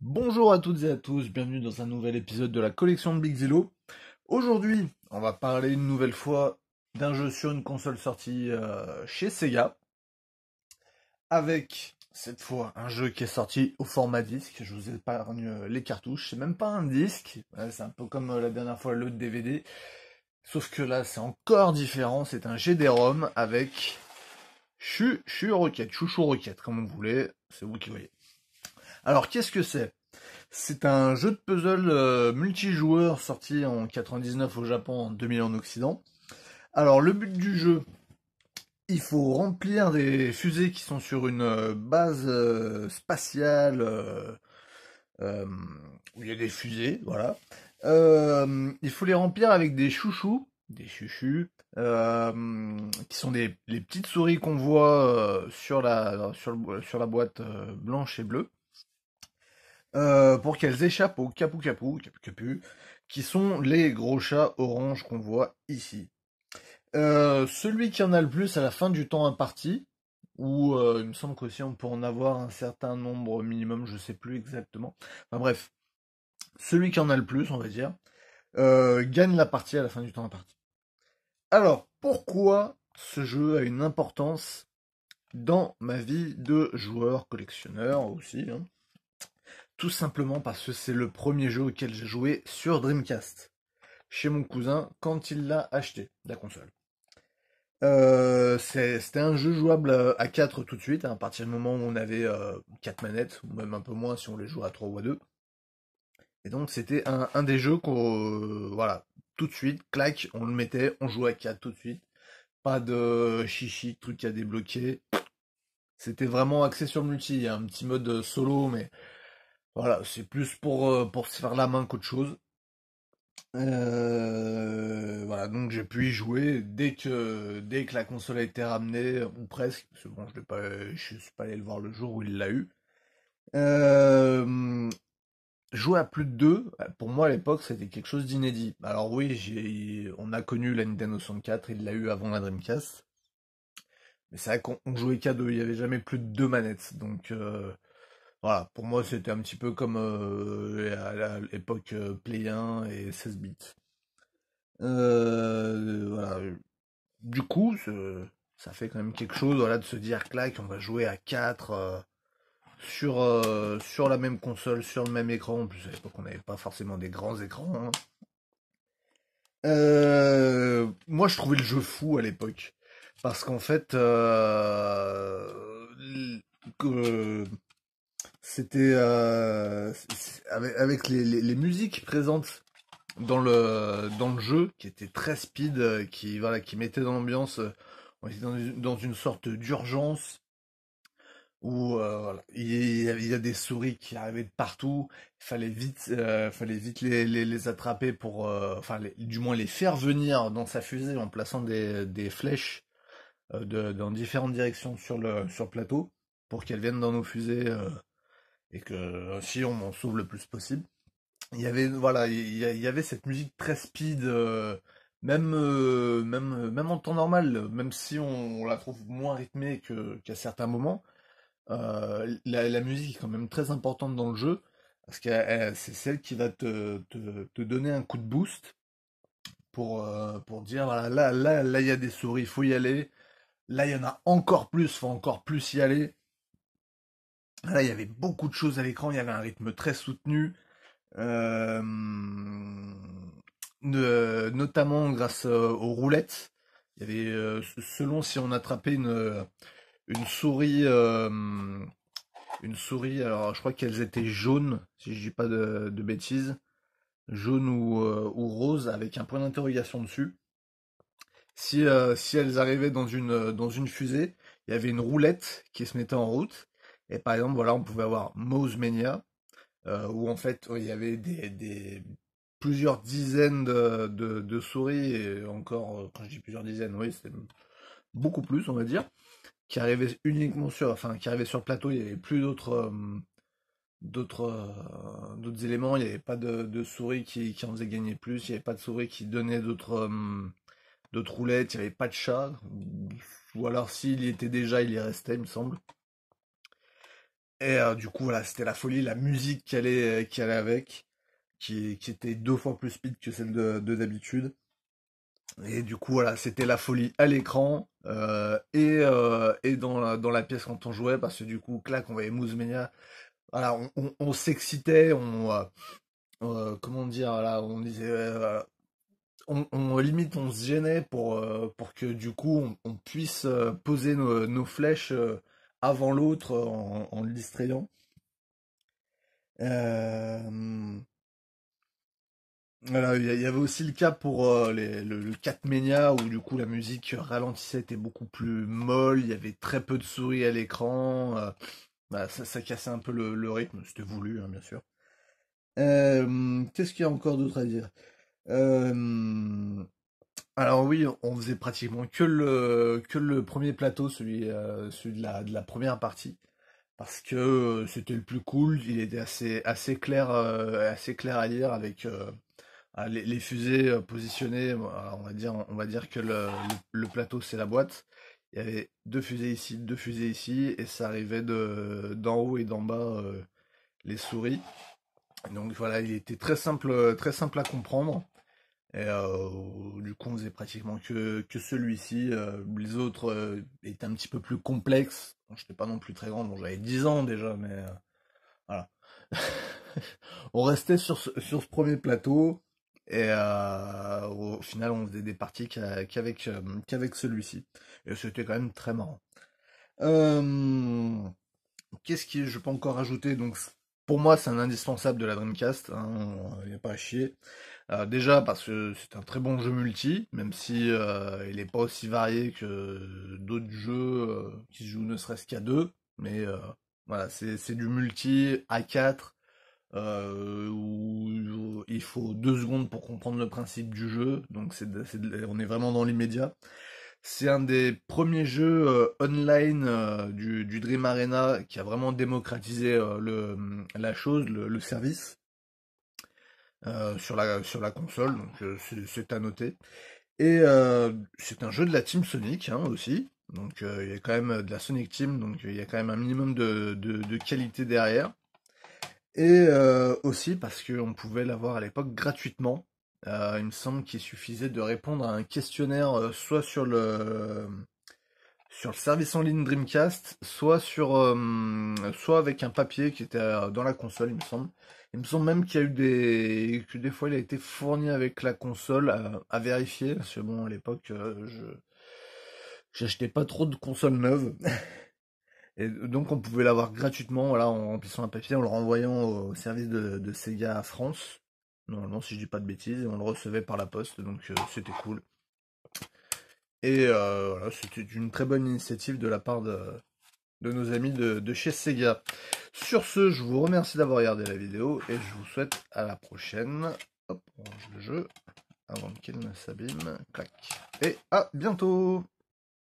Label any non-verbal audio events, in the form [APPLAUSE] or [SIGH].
Bonjour à toutes et à tous, bienvenue dans un nouvel épisode de la collection de Big Zillow. Aujourd'hui, on va parler une nouvelle fois d'un jeu sur une console sortie euh, chez Sega, avec cette fois un jeu qui est sorti au format disque. Je vous épargne euh, les cartouches, c'est même pas un disque, euh, c'est un peu comme la dernière fois le DVD, sauf que là c'est encore différent, c'est un GD-ROM avec Chuchu Roquette, Chouchou Roquette comme vous voulez, c'est vous qui voyez. Alors qu'est-ce que c'est C'est un jeu de puzzle euh, multijoueur sorti en 99 au Japon, en 2000 en Occident. Alors le but du jeu, il faut remplir des fusées qui sont sur une euh, base euh, spatiale où il y a des fusées, voilà. il faut les remplir avec des chouchous, des chuchus, qui sont des les petites souris qu'on voit sur la sur, la boîte blanche et bleue. Euh, pour qu'elles échappent aux capu capu, qui sont les gros chats orange qu'on voit ici. Euh, celui qui en a le plus à la fin du temps imparti, ou euh, il me semble qu'aussi on peut en avoir un certain nombre minimum, je ne sais plus exactement. Enfin bref, celui qui en a le plus, on va dire, gagne la partie à la fin du temps imparti. Alors, pourquoi ce jeu a une importance dans ma vie de joueur collectionneur aussi hein tout simplement parce que c'est le premier jeu auquel j'ai joué sur Dreamcast. Chez mon cousin, quand il l'a acheté, la console. Euh, c'était un jeu jouable euh, à 4 tout de suite, hein, à partir du moment où on avait 4 euh, manettes, ou même un peu moins si on les jouait à 3 ou à 2. Et donc c'était un, des jeux qu'on... voilà, tout de suite, clac, on le mettait, on jouait à 4 tout de suite. Pas de chichi, truc à débloquer. C'était vraiment axé sur le multi, il y a un petit mode solo, mais voilà, c'est plus pour, euh, pour se faire la main qu'autre chose. Euh, voilà, donc j'ai pu y jouer dès que dès que la console a été ramenée, ou presque, parce que bon, je ne suis pas allé le voir le jour où il l'a eu. Euh, jouer à plus de deux, pour moi à l'époque, c'était quelque chose d'inédit. Alors oui, on a connu la Nintendo 64, il l'a eu avant la Dreamcast, mais c'est vrai qu'on jouait qu'à deux, il n'y avait jamais plus de deux manettes, donc. Voilà, pour moi, c'était un petit peu comme euh, à l'époque euh, Play 1 et 16 bits. Euh, voilà. Du coup, ça fait quand même quelque chose de se dire que là, qu'on va jouer à 4 sur, sur la même console, sur le même écran. En plus, à l'époque, on n'avait pas forcément des grands écrans. Hein. moi, je trouvais le jeu fou à l'époque. Parce qu'en fait, euh, c'était euh, avec, les, les, musiques présentes dans le dans le jeu qui était très speed euh, qui voilà qui mettait dans l'ambiance euh, dans, une sorte d'urgence où il, y a, des souris qui arrivaient de partout il fallait vite il fallait vite les, les, attraper pour enfin du moins les faire venir dans sa fusée en plaçant des, des flèches de, dans différentes directions sur le sur le plateau pour qu'elles viennent dans nos fusées et que euh, si on en sauve le plus possible. Il y avait voilà, il y, avait cette musique très speed, euh, même euh, même même en temps normal, même si on, la trouve moins rythmée qu'à certains moments. la, musique est quand même très importante dans le jeu parce que c'est celle qui va te, te, donner un coup de boost pour pour dire voilà là là là il y a des souris, il faut y aller. Là il y en a encore plus, faut encore plus y aller. Là, il y avait beaucoup de choses à l'écran, il y avait un rythme très soutenu. Euh, notamment grâce euh, aux roulettes. Il y avait, euh, selon si on attrapait une, souris, une souris, alors je crois qu'elles étaient jaunes, si je ne dis pas de, bêtises, Jaunes ou, roses, rose avec un point d'interrogation dessus. Si, si elles arrivaient dans une, dans une fusée, il y avait une roulette qui se mettait en route et par exemple, voilà, on pouvait avoir Mose Mania, euh, où en fait il y avait des, plusieurs dizaines de, souris, et encore, euh, quand je dis plusieurs dizaines, oui, c'est beaucoup plus, on va dire, qui arrivaient uniquement sur, enfin, qui arrivaient sur le plateau, il n'y avait plus d'autres. Euh, d'autres d'autres éléments il n'y avait pas de, souris qui, en faisait gagner plus il n'y avait pas de souris qui donnait d'autres roulettes il n'y avait pas de chat ou alors s'il y était déjà il y restait il me semble et euh, du coup, voilà, c'était la folie, la musique qui allait, euh, qui allait avec, qui, qui était deux fois plus speed que celle de, d'habitude. Et du coup, voilà, c'était la folie à l'écran euh, et, dans, la, dans la pièce quand on jouait, parce que du coup, clac, on voyait Mousmenia. Voilà, on, s'excitait, on. comment dire, on disait. On, limite, on se gênait pour, pour que du coup, on, puisse poser nos flèches avant l'autre euh, en, le distrayant. Euh, voilà, il y avait aussi le cas pour euh, les, le, le où du coup la musique ralentissait, était beaucoup plus molle, il y avait très peu de souris à l'écran, ça, ça, cassait un peu le, rythme, c'était voulu hein, bien sûr. Qu'est-ce qu'il y a encore d'autre à dire alors oui, on faisait pratiquement que le, que le premier plateau, celui, euh, celui de, la, première partie, parce que euh, c'était le plus cool, il était assez, assez, clair, euh, assez clair à lire avec ah, les, fusées positionnées, on va dire, on va dire que le, le plateau c'est la boîte, il y avait deux fusées ici, deux fusées ici, et ça arrivait de, d'en haut et d'en bas les souris. Donc voilà, il était très simple, très simple à comprendre. Et euh, du coup, on faisait pratiquement que, que celui-ci. Euh, les autres euh, étaient un petit peu plus complexes. j'étais je n'étais pas non plus très grand, j'avais 10 ans déjà, mais voilà. [LAUGHS] on restait sur ce, sur ce premier plateau. Et au final, on faisait des parties qu'avec celui-ci. Et c'était quand même très marrant. Qu'est-ce que je peux encore ajouter Donc, pour moi, c'est un indispensable de la Dreamcast, il n'y a pas à chier. Euh, déjà parce que c'est un très bon jeu multi, même si euh, il n'est pas aussi varié que d'autres jeux euh, qui se jouent ne serait-ce qu'à deux. Mais voilà, c'est du multi à 4 où il faut deux secondes pour comprendre le principe du jeu, donc c'est on est vraiment dans l'immédiat. C'est un des premiers jeux euh, online euh, du, Dream Arena qui a vraiment démocratisé euh, le, la chose, le, service sur, la, sur la console, donc c'est à noter. Et c'est un jeu de la Team Sonic hein, aussi, donc il y a quand même de la Sonic Team, donc il y a quand même un minimum de, de qualité derrière. Et aussi parce qu'on pouvait l'avoir à l'époque gratuitement, euh, il me semble qu'il suffisait de répondre à un questionnaire euh, soit sur le sur le service en ligne Dreamcast, soit sur euh, soit avec un papier qui était dans la console, il me semble. Il me semble même qu'il y a eu des que des fois il a été fourni avec la console à, vérifier parce que bon à l'époque je j'achetais pas trop de consoles neuves. [LAUGHS] Et donc on pouvait l'avoir gratuitement voilà, en remplissant un papier, en le renvoyant au service de, de Sega France normalement si je dis pas de bêtises, on le recevait par la poste, donc euh, c'était cool. Et euh, voilà, c'était une très bonne initiative de la part de, nos amis de, de chez Sega. Sur ce, je vous remercie d'avoir regardé la vidéo et je vous souhaite à la prochaine. Hop, on range le jeu avant qu'il ne s'abîme. Et à bientôt